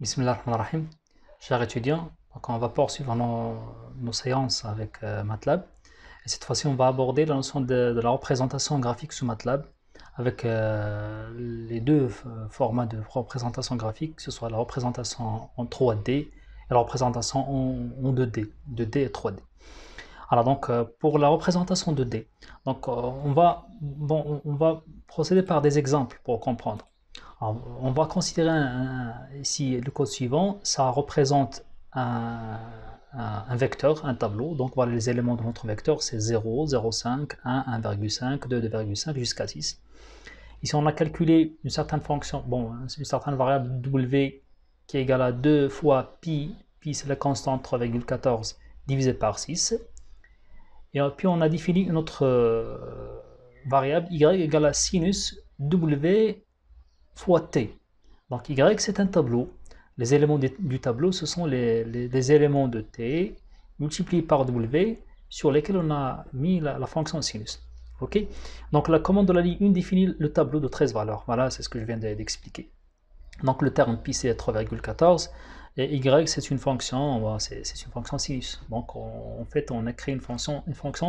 Bismillah ar rahim Chers étudiants, on va poursuivre nos, nos séances avec euh, MATLAB. Et cette fois-ci, on va aborder la notion de, la représentation graphique sous MATLAB avec euh, les deux euh, formats de représentation graphique, que ce soit la représentation en 3D et la représentation en, 2D, 2D et 3D. Alors donc pour la représentation 2D, donc on va bon, on va procéder par des exemples pour comprendre. On, va considérer ici le code suivant, ça représente un, vecteur, un tableau. Donc voilà les éléments de notre vecteur, c'est 0, 0,5, 1, 1,5, 2, 2,5 jusqu'à 6. Ici on a calculé une certaine fonction, bon, une certaine variable w qui est égale à 2 fois pi, pi c'est la constante 3,14 divisé par 6. Et euh, puis on a défini une autre euh, variable y égale à sinus w fois t. Donc y, c'est un tableau. Les éléments du tableau, ce sont les, éléments de t multipliés par w sur lesquels on a mis la, fonction sinus. OK Donc la commande de la ligne 1 définit le tableau de 13 valeurs. Voilà, c'est ce que je viens d'expliquer. Donc le terme pi c'est 3,14 et y c'est une fonction, c'est une fonction sinus. Donc en fait on a créé une fonction, une fonction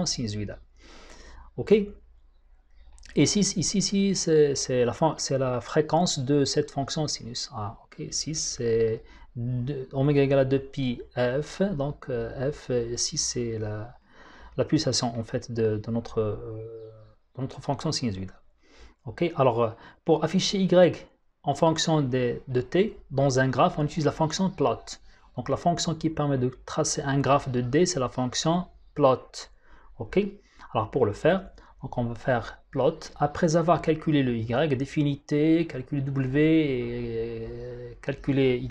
Ok et 6, ici, c'est la, fréquence de cette fonction sinus. Ah, ok, 6, c'est oméga égale à 2pi f, donc euh, f, euh, ici, c'est la, pulsation, en fait, de, notre, euh, notre fonction sinus. Ok, alors, pour afficher y en fonction de, de t, dans un graphe, on utilise la fonction plot. Donc, la fonction qui permet de tracer un graphe de d, c'est la fonction plot. Ok, alors, pour le faire, donc on va faire plot. Après avoir calculé le y, définité, t, w et euh, calculer y,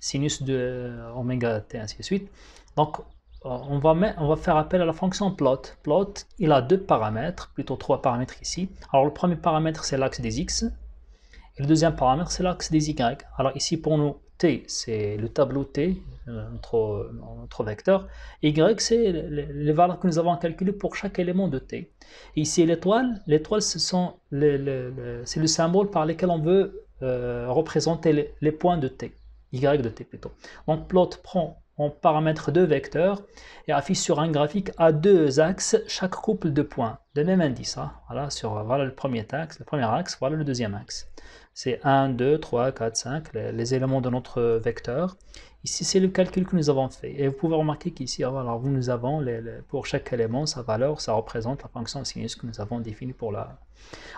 sinus de euh, omega t, ainsi de suite. Donc euh, on va, on va faire appel à la fonction plot. Plot, il a deux paramètres, plutôt trois paramètres ici. Alors le premier paramètre c'est l'axe des x, et le deuxième paramètre c'est l'axe des y. Alors ici pour nous T, c'est le tableau T, euh, notre, euh, vecteur. Y, c'est les valeurs que nous avons calculées pour chaque élément de T. Ici, l'étoile, l'étoile, c'est le symbole par lequel on veut euh, représenter les, points de T, Y de T plutôt. Donc, plot prend en paramètre deux vecteurs et affiche sur un graphique à deux axes chaque couple de points. De même indice. ça. voilà, sur, voilà le premier axe, le premier axe, voilà le deuxième axe. C'est 1, 2, 3, 4, 5, les, éléments de notre vecteur. Ici, c'est le calcul que nous avons fait. Et vous pouvez remarquer qu'ici, alors, ah, nous avons les, pour chaque élément sa valeur, ça représente la fonction sinus que nous avons définie pour la.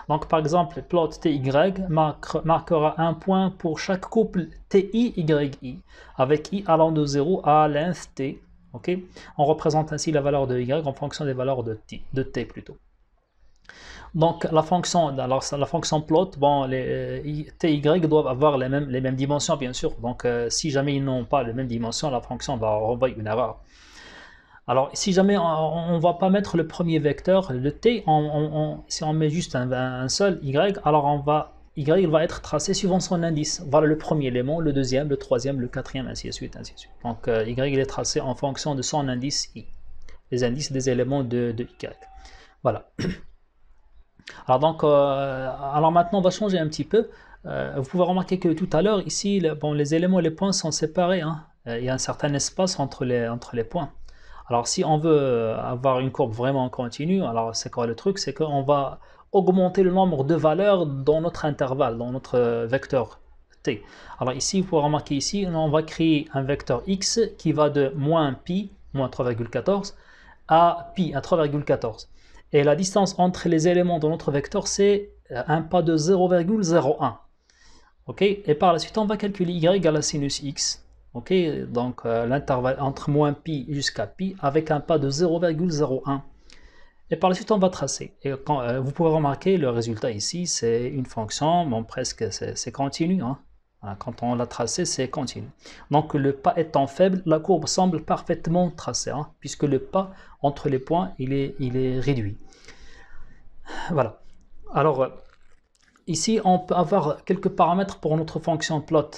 Donc, par exemple, plot TY marque, marquera un point pour chaque couple TI, YI, avec I allant de 0 à length T. On représente ainsi la valeur de Y en fonction des valeurs de T, de T plutôt. Donc la fonction, alors, la fonction plot, bon, les euh, t, y doivent avoir les mêmes, les mêmes dimensions bien sûr. Donc euh, si jamais ils n'ont pas les mêmes dimensions, la fonction va envoyer une erreur. Alors si jamais on ne va pas mettre le premier vecteur, le t, si on met juste un, seul y, alors on va y va être tracé suivant son indice. Voilà le premier élément, le deuxième, le troisième, le quatrième, ainsi de suite, ainsi de suite. Donc euh, y est tracé en fonction de son indice i, les indices des éléments de y. Voilà. Alors, donc, euh, alors maintenant, on va changer un petit peu. Euh, vous pouvez remarquer que tout à l'heure, ici, les éléments et les points sont séparés. Hein. Euh, il y a un certain espace entre les, entre les points. Alors si on veut avoir une courbe vraiment continue, alors c'est quoi le truc C'est qu'on va augmenter le nombre de valeurs dans notre intervalle, dans notre vecteur t. Alors ici, vous pouvez remarquer ici, on va créer un vecteur x qui va de moins pi, moins 3,14, à pi, à 3,14. Et la distance entre les éléments de notre vecteur, c'est euh, un pas de 0,01. ok et par la suite, on va calculer y égale à sinus x. ok Donc euh, l'intervalle entre moins pi jusqu'à pi avec un pas de 0,01. Et par la suite, on va tracer. Et euh, vous pouvez remarquer, le résultat ici, c'est une fonction, bon, presque c'est continu. Hein. Quand on l'a tracé, c'est continu. Donc le pas étant faible, la courbe semble parfaitement tracée, hein, puisque le pas entre les points, il est réduit. Voilà. Alors, ici, on peut avoir quelques paramètres pour notre fonction plot.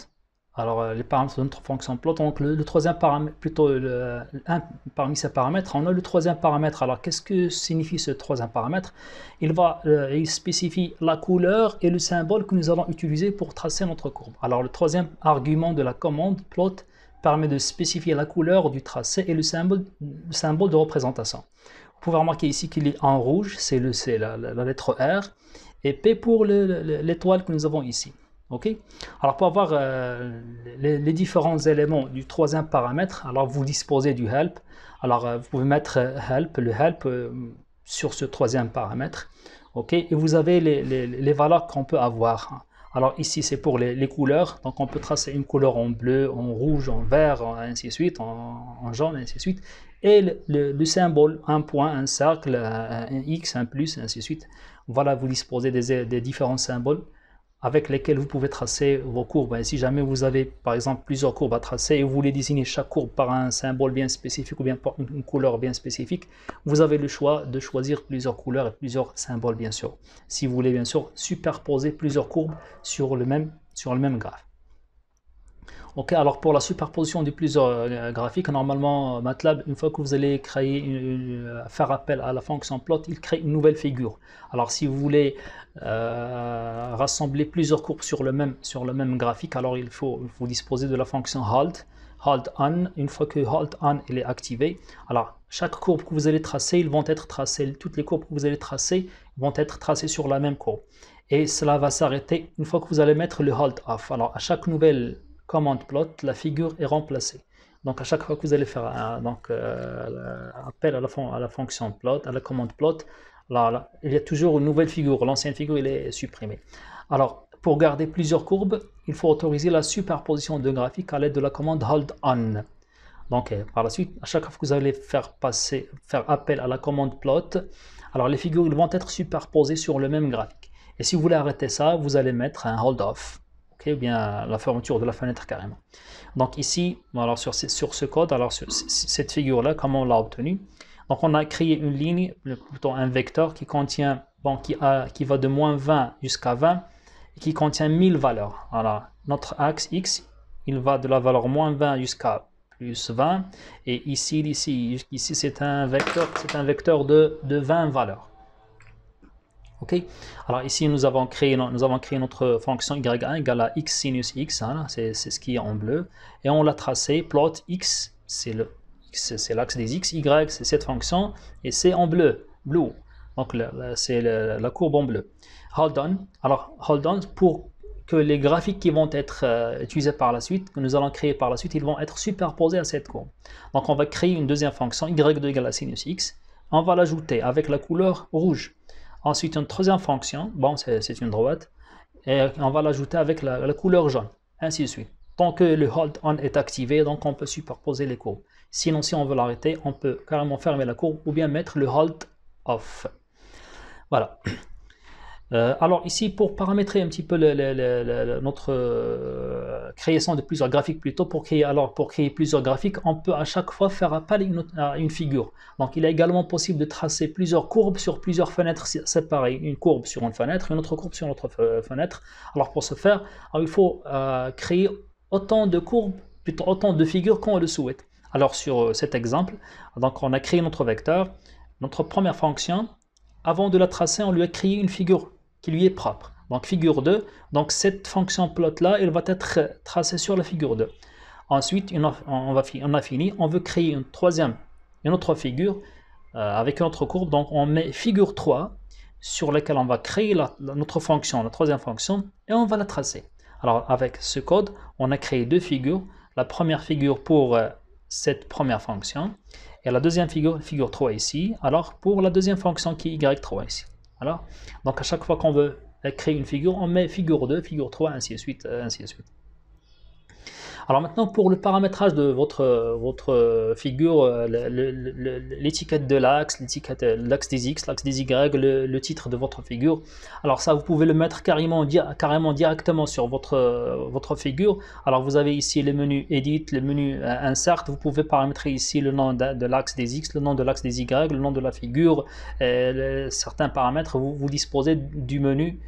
Alors, euh, les paramètres de notre fonction plot. Donc, le, troisième paramètre, plutôt parmi ces paramètres, on a le troisième paramètre. Alors, qu'est-ce que signifie ce troisième paramètre il, va, euh, il spécifie la couleur et le symbole que nous allons utiliser pour tracer notre courbe. Alors, le troisième argument de la commande plot permet de spécifier la couleur du tracé et le symbole, de représentation. Vous pouvez remarquer ici qu'il est en rouge, c'est la, lettre R, et P pour l'étoile que nous avons ici. Alors, pour avoir euh, les, différents éléments du troisième paramètre, alors vous disposez du help. Alors, euh, vous pouvez mettre euh, help, le help sur ce troisième paramètre. OK Et vous avez les, valeurs qu'on peut avoir. Alors ici, c'est pour les, couleurs. Donc on peut tracer une couleur en bleu, en rouge, en vert, ainsi de suite, en, jaune, ainsi de suite. Et le, symbole, un point, un cercle, un X, un plus, ainsi de suite. Voilà, vous disposez des différents symboles avec lesquels vous pouvez tracer vos courbes. si jamais vous avez par exemple plusieurs courbes à tracer et vous voulez désigner chaque courbe par un symbole bien spécifique ou bien par une couleur bien spécifique, vous avez le choix de choisir plusieurs couleurs et plusieurs symboles bien sûr. Si vous voulez bien sûr superposer plusieurs courbes sur le même, sur le même graphe. Ok, alors pour la superposition de plusieurs euh, graphiques, normalement euh, MATLAB, une fois que vous allez créer euh, faire appel à la fonction plot, il crée une nouvelle figure. Alors si vous voulez rassembler plusieurs courbes sur le même, sur le même graphique, alors il faut, vous disposer de la fonction HALT. HALT ON, une fois que HALT ON est activé, alors chaque courbe que vous allez tracer, ils vont être tracées, toutes les courbes que vous allez tracer vont être tracées sur la même courbe. Et cela va s'arrêter une fois que vous allez mettre le HALT OFF. Alors à chaque nouvelle commande plot, la figure est remplacée. Donc à chaque fois que vous allez faire un donc, euh, appel à la, à la fonction plot, à la commande plot, là, il y a toujours une nouvelle figure. L'ancienne figure il est supprimée. Alors pour garder plusieurs courbes, il faut autoriser la superposition de graphiques à l'aide de la commande hold on. Donc euh, par la suite, à chaque fois que vous allez faire, passer, faire appel à la commande plot, alors les figures vont être superposées sur le même graphique. Et si vous voulez arrêter ça, vous allez mettre un hold off ou bien la fermeture de la fenêtre carrément. Donc ici, alors sur, sur ce code, alors cette figure-là, comment on l'a obtenu Donc on a créé une ligne, plutôt un vecteur qui contient, bon, qui, a, qui va de moins 20 jusqu'à 20, et qui contient 1000 valeurs. Alors notre axe x, il va de la valeur moins 20 jusqu'à plus 20, et ici, ici, ici c'est un vecteur, c'est un vecteur de 20 valeurs. Ok Alors ici, nous avons créé, nous avons créé notre fonction y1 égale à x sinus x, hein, c'est ce qui est en bleu, et on l'a tracé, plot x, c'est le l'axe des x, y, c'est cette fonction, et c'est en bleu, blue. Donc c'est la courbe en bleu. Hold on. Alors, hold on, pour que les graphiques qui vont être euh, utilisés par la suite, que nous allons créer par la suite, ils vont être superposés à cette courbe. Donc on va créer une deuxième fonction, y2 égale à sinus x. On va l'ajouter avec la couleur rouge. Ensuite, une troisième fonction, bon, c'est une droite, et on va l'ajouter avec la, couleur jaune, ainsi de suite. Tant que le hold on est activé, donc on peut superposer les courbes. Sinon, si on veut l'arrêter, on peut carrément fermer la courbe ou bien mettre le hold off. Voilà. Euh, alors ici, pour paramétrer un petit peu notre euh, création de plusieurs graphiques plutôt, pour créer, alors, pour créer plusieurs graphiques, on peut à chaque fois faire appel à une, figure. Donc il est également possible de tracer plusieurs courbes sur plusieurs fenêtres séparées, une courbe sur une fenêtre, une autre courbe sur une autre fenêtre. Alors pour ce faire, il faut euh, créer autant de courbes, plutôt autant de figures qu'on le souhaite. Alors sur cet exemple, donc on a créé notre vecteur, notre première fonction, avant de la tracer, on lui a créé une figure qui lui est propre. Donc figure 2, donc cette fonction plot là, elle va être tracée sur la figure 2. Ensuite, on, a fini, on veut créer une troisième, une autre figure euh, avec une autre courbe. Donc on met figure 3 sur laquelle on va créer notre fonction, la troisième fonction, et on va la tracer. Alors avec ce code, on a créé deux figures. La première figure pour euh, cette première fonction et la deuxième figure, figure 3 ici, alors pour la deuxième fonction qui est y3 ici. Alors, donc à chaque fois qu'on veut créer une figure, on met figure 2, figure 3, ainsi de suite, euh, ainsi de suite. Alors maintenant, pour le paramétrage de votre, votre figure, euh, l'étiquette de l'axe, l'étiquette euh, l'axe des X, l'axe des Y, le, titre de votre figure, alors ça, vous pouvez le mettre carrément, carrément directement sur votre, votre figure. Alors vous avez ici le menu Edit, le menu euh, Insert, vous pouvez paramétrer ici le nom de, l'axe des X, le nom de l'axe des Y, le nom de la figure, certains paramètres, vous, vous disposez du menu.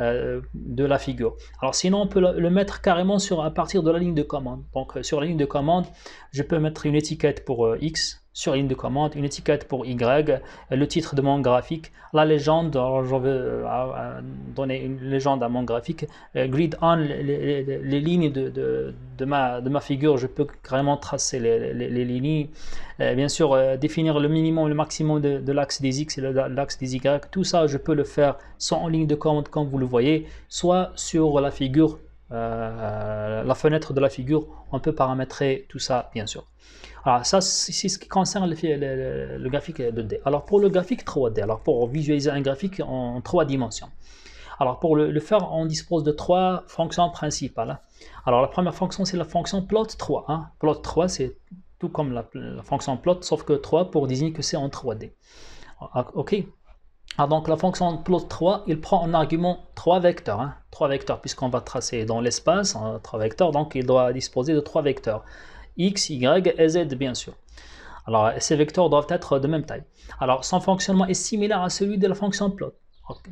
Euh, de la figure. Alors sinon, on peut le mettre carrément sur, à partir de la ligne de commande. Donc euh, sur la ligne de commande, je peux mettre une étiquette pour euh, x, sur ligne de commande, une étiquette pour Y, le titre de mon graphique, la légende, je veux euh, euh, donner une légende à mon graphique, euh, grid on, les, lignes de, ma, de ma figure, je peux carrément tracer les, lignes, bien sûr définir le minimum, le maximum de, l'axe des X et de l'axe des Y, tout ça je peux le faire soit en ligne de commande comme vous le voyez, soit sur la figure euh, la fenêtre de la figure, on peut paramétrer tout ça, bien sûr. Alors ça, c'est ce qui concerne le, graphique 2D. Alors pour le graphique 3D, alors pour visualiser un graphique en trois dimensions. Alors pour le, faire, on dispose de trois fonctions principales. Alors la première fonction, c'est la fonction plot3. Hein. Plot3, c'est tout comme la, fonction plot, sauf que 3 pour désigner que c'est en 3D. Ah, ok ah, donc la fonction plot 3, il prend en argument 3 vecteurs. 3 hein. vecteurs, puisqu'on va tracer dans l'espace 3 hein, vecteurs, donc il doit disposer de trois vecteurs. X, Y et Z, bien sûr. Alors, ces vecteurs doivent être de même taille. Alors, son fonctionnement est similaire à celui de la fonction plot.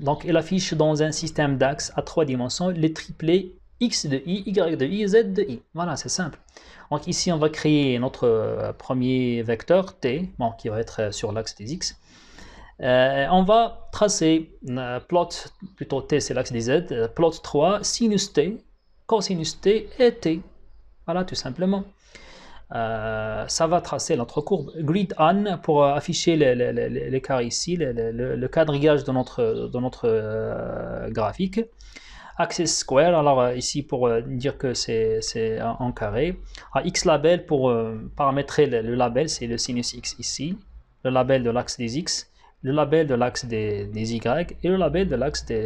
Donc, il affiche dans un système d'axes à trois dimensions les triplés x de i, y de i, z de i. Voilà, c'est simple. Donc ici, on va créer notre euh, premier vecteur, t, qui va être euh, sur l'axe des x. Euh, on va tracer euh, plot, plutôt t c'est l'axe des z, euh, plot 3, sinus t, cosinus t et t. Voilà, tout simplement. ça va tracer notre courbe grid on pour afficher l'écart ici, le, le, quadrillage de notre, de notre graphique. Axis square, alors ici pour dire que c'est en carré. x label pour paramétrer le label, c'est le sinus x ici. Le label de l'axe des x le label de l'axe des, Y et le label de l'axe des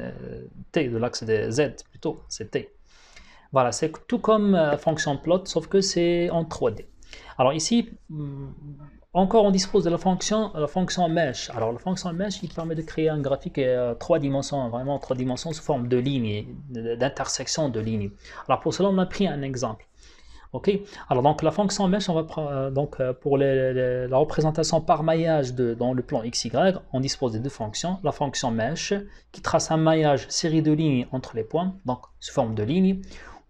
euh, T, de l'axe des Z plutôt, c'est T. Voilà, c'est tout comme euh, fonction plot, sauf que c'est en 3D. Alors ici, mm, encore on dispose de la fonction, la fonction mesh. Alors la fonction mesh, il permet de créer un graphique à euh, trois dimensions, vraiment trois dimensions sous forme de lignes, d'intersection de lignes. Alors pour cela, on a pris un exemple. Alors donc la fonction mesh, euh, donc euh, pour la représentation par maillage dans le plan xy, on dispose des deux fonctions. La fonction mesh qui trace un maillage série de lignes entre les points, donc sous forme de lignes,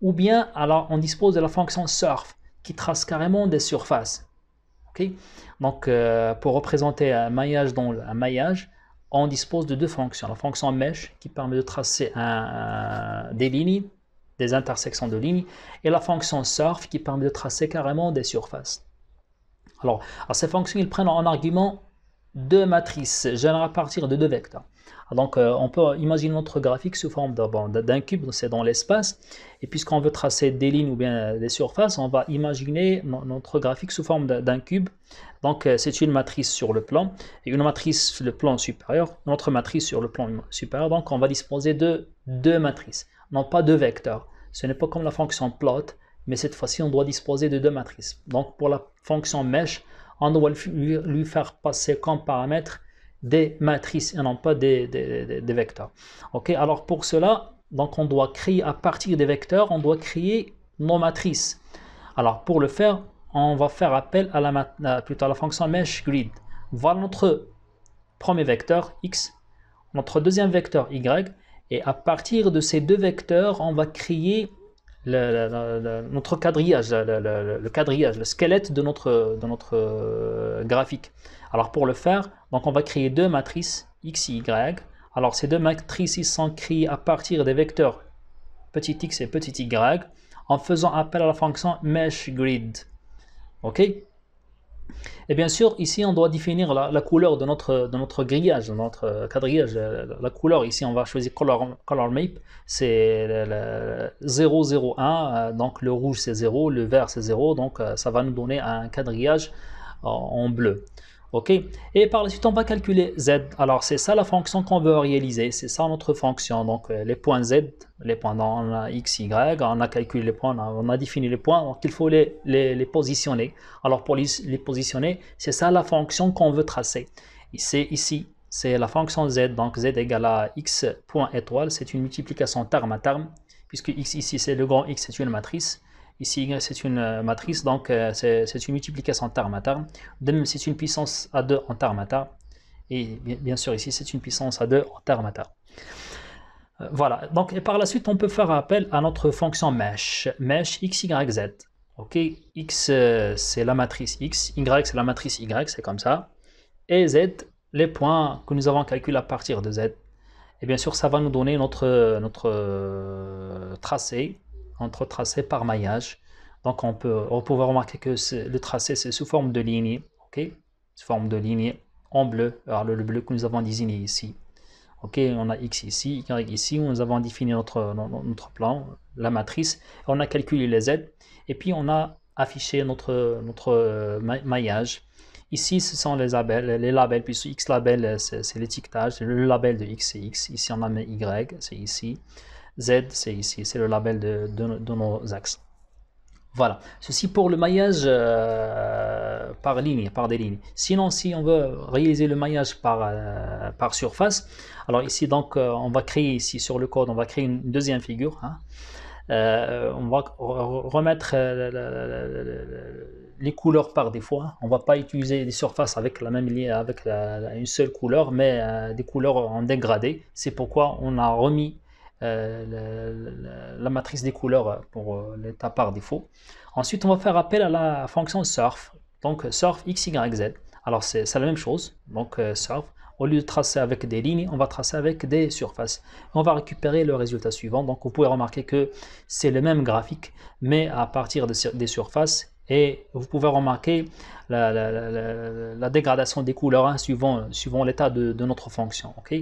ou bien alors on dispose de la fonction surf qui trace carrément des surfaces. Donc euh, pour représenter un maillage dans un maillage, on dispose de deux fonctions. La fonction mesh qui permet de tracer des lignes des intersections de lignes, et la fonction surf qui permet de tracer carrément des surfaces. Alors, ces fonctions, ils prennent en argument deux matrices généralement à partir de deux vecteurs. Donc euh, on peut imaginer notre graphique sous forme d'un cube, c'est dans l'espace. Et puisqu'on veut tracer des lignes ou bien des surfaces, on va imaginer notre graphique sous forme d'un cube. Donc euh, c'est une matrice sur le plan et une matrice sur le plan supérieur, notre matrice sur le plan supérieur. Donc on va disposer de deux matrices non pas deux vecteurs. Ce n'est pas comme la fonction plot, mais cette fois-ci, on doit disposer de deux matrices. Donc, pour la fonction mesh, on doit lui faire passer comme paramètre des matrices et non pas des, vecteurs. Ok, alors pour cela, donc on doit créer à partir des vecteurs, on doit créer nos matrices. Alors pour le faire, on va faire appel à la, plutôt à la fonction mesh grid. Voilà notre premier vecteur x, notre deuxième vecteur y, et à partir de ces deux vecteurs, on va créer notre quadrillage, le, quadrillage, le squelette de notre, notre euh, graphique. Alors pour le faire, donc on va créer deux matrices x et y. Alors ces deux matrices sont créées à partir des vecteurs petit x et petit y en faisant appel à la fonction mesh grid. OK et bien sûr, ici, on doit définir la, couleur de notre, grillage, de notre euh, quadrillage. Euh, la, couleur, ici, on va choisir Color, color Map, c'est 001, euh, donc le rouge c'est 0, le vert c'est 0, donc ça va nous donner un quadrillage en bleu ok Et par la suite, on va calculer z. Alors, c'est ça la fonction qu'on veut réaliser, c'est ça notre fonction. Donc, euh, les points z, les points dans x, y, on a calculé les points, on a, défini les points, donc il faut les, les, positionner. Alors, pour les, les positionner, c'est ça la fonction qu'on veut tracer. C'est ici, c'est la fonction z, donc z égale à x point étoile, c'est une multiplication terme à terme, puisque x ici, c'est le grand x, c'est une matrice. Ici, c'est une euh, matrice, donc euh, c'est une multiplication terme à terme. Même c'est une puissance à 2 en terme à Et bien sûr, ici, c'est une puissance à 2 en terme à euh, Voilà, donc et par la suite, on peut faire appel à notre fonction mesh, mesh x, y, z. Ok, x, c'est la matrice x, y, c'est la matrice y, c'est comme ça. Et z, les points que nous avons calculés à partir de z. Et bien sûr, ça va nous donner notre, notre tracé entre tracés par maillage. Donc on peut, on remarquer que le tracé c'est sous forme de lignée, ok, sous forme de lignée en bleu, alors le, bleu que nous avons désigné ici. Ok, on a x ici, y ici, nous avons défini notre, notre plan, la matrice, on a calculé les z, et puis on a affiché notre, notre euh, maillage. Ici, ce sont les labels, les labels, puis x label, c'est l'étiquetage, le label de x, et x. Ici, on a mis y, c'est ici. Z, c'est ici, c'est le label de, de, nos axes. Voilà, ceci pour le maillage euh, par ligne, par des lignes. Sinon, si on veut réaliser le maillage par, euh, par surface, alors ici, donc, euh, on va créer ici sur le code, on va créer une deuxième figure. Hein. on va remettre les couleurs par défaut. On hein. On va pas utiliser des surfaces avec la même avec une seule couleur, mais des couleurs en dégradé. C'est pourquoi on a remis euh, la, matrice des couleurs pour euh, l'état par défaut. Ensuite, on va faire appel à la fonction surf. Donc surf x, y, z. Alors c'est la même chose. Donc euh, surf, au lieu de tracer avec des lignes, on va tracer avec des surfaces. On va récupérer le résultat suivant. Donc vous pouvez remarquer que c'est le même graphique, mais à partir des surfaces et vous pouvez remarquer la, dégradation des couleurs hein, suivant, suivant l'état de, notre fonction. ok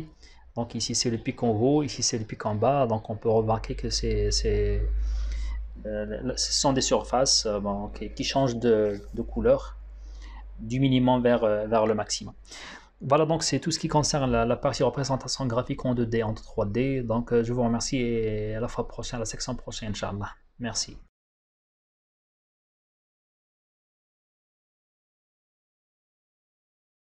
ici c'est le pic en haut, ici c'est le pic en bas, donc on peut remarquer que c'est, euh, ce sont des surfaces euh, qui, changent de, couleur du minimum vers, euh, vers le maximum. Voilà, donc c'est tout ce qui concerne la, partie représentation graphique en 2D, en 3D. Donc je vous remercie et à la fois prochaine, à la section prochaine, Inch'Allah. Merci.